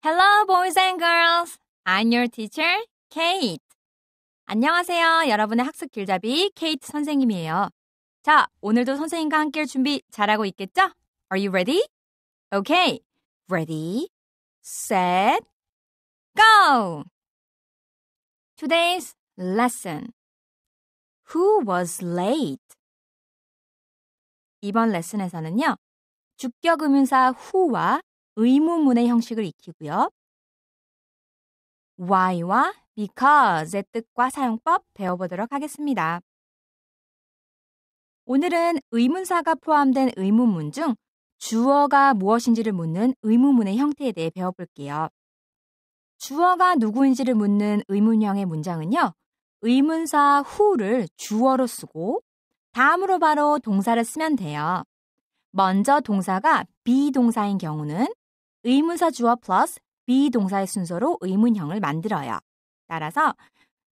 Hello, boys and girls. I'm your teacher, Kate. 안녕하세요. 여러분의 학습 길잡이 Kate 선생님이에요. 자, 오늘도 선생님과 함께 할 준비 잘하고 있겠죠? Are you ready? Okay. Ready, set, go! Today's lesson. Who was late? 이번 레슨에서는요. 주격음윤사 who와 의문문의 형식을 익히고요. why와 because의 뜻과 사용법 배워보도록 하겠습니다. 오늘은 의문사가 포함된 의문문 중 주어가 무엇인지를 묻는 의문문의 형태에 대해 배워볼게요. 주어가 누구인지를 묻는 의문형의 문장은요. 의문사 who를 주어로 쓰고 다음으로 바로 동사를 쓰면 돼요. 먼저 동사가 be 동사인 경우는 의문사 주어 플러스 비동사의 순서로 의문형을 만들어요. 따라서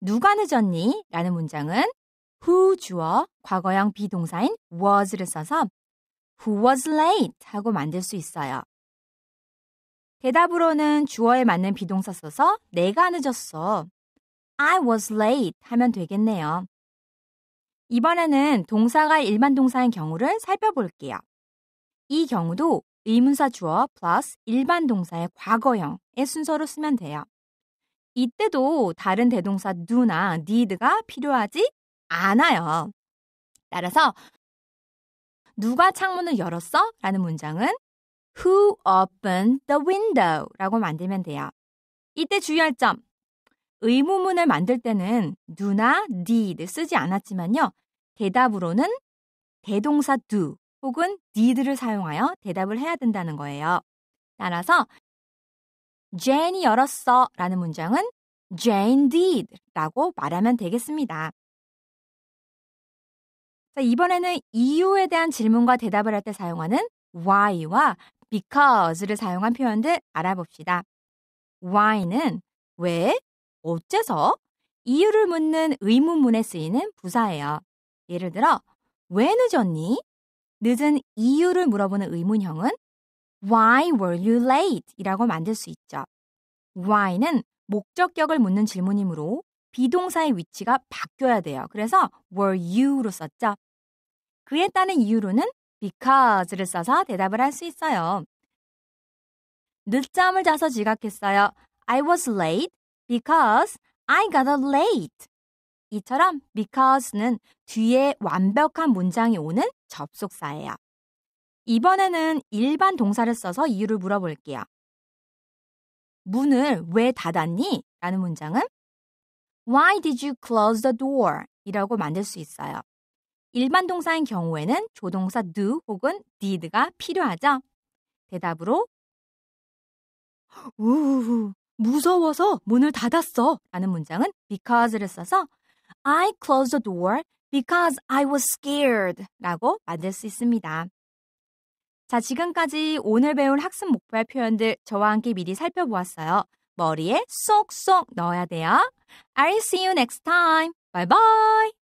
누가 늦었니? 라는 문장은 who 주어 과거형 비동사인 was를 써서 who was late 하고 만들 수 있어요. 대답으로는 주어에 맞는 비동사 써서 내가 늦었어. I was late 하면 되겠네요. 이번에는 동사가 일반 동사인 경우를 살펴볼게요. 이 경우도 의문사 주어 플러스 일반 동사의 과거형의 순서로 쓰면 돼요. 이때도 다른 대동사 do나 need가 필요하지 않아요. 따라서 누가 창문을 열었어? 라는 문장은 Who opened the window? 라고 만들면 돼요. 이때 주의할 점. 의무문을 만들 때는 do나 did 쓰지 않았지만요. 대답으로는 대동사 do 혹은 need를 사용하여 대답을 해야 된다는 거예요. 따라서 Jane이 열었어 라는 문장은 Jane did 라고 말하면 되겠습니다. 자, 이번에는 이유에 대한 질문과 대답을 할 때 사용하는 why와 because를 사용한 표현들 알아봅시다. why는 왜, 어째서, 이유를 묻는 의문문에 쓰이는 부사예요. 예를 들어, 왜 늦었니? 늦은 이유를 물어보는 의문형은 Why were you late? 이라고 만들 수 있죠. Why는 목적격을 묻는 질문이므로 비동사의 위치가 바뀌어야 돼요. 그래서 were you로 썼죠. 그에 따른 이유로는 because를 써서 대답을 할 수 있어요. 늦잠을 자서 지각했어요. I was late because I got late. 이처럼 because는 뒤에 완벽한 문장이 오는 접속사예요. 이번에는 일반 동사를 써서 이유를 물어볼게요. 문을 왜 닫았니? 라는 문장은 Why did you close the door? 이라고 만들 수 있어요. 일반 동사인 경우에는 조동사 do 혹은 did가 필요하죠. 대답으로 우우 무서워서 문을 닫았어 라는 문장은 because를 써서 I closed the door because I was scared 라고 만들 수 있습니다. 자, 지금까지 오늘 배운 학습 목발 표현들 저와 함께 미리 살펴보았어요. 머리에 쏙쏙 넣어야 돼요. I'll see you next time. Bye bye.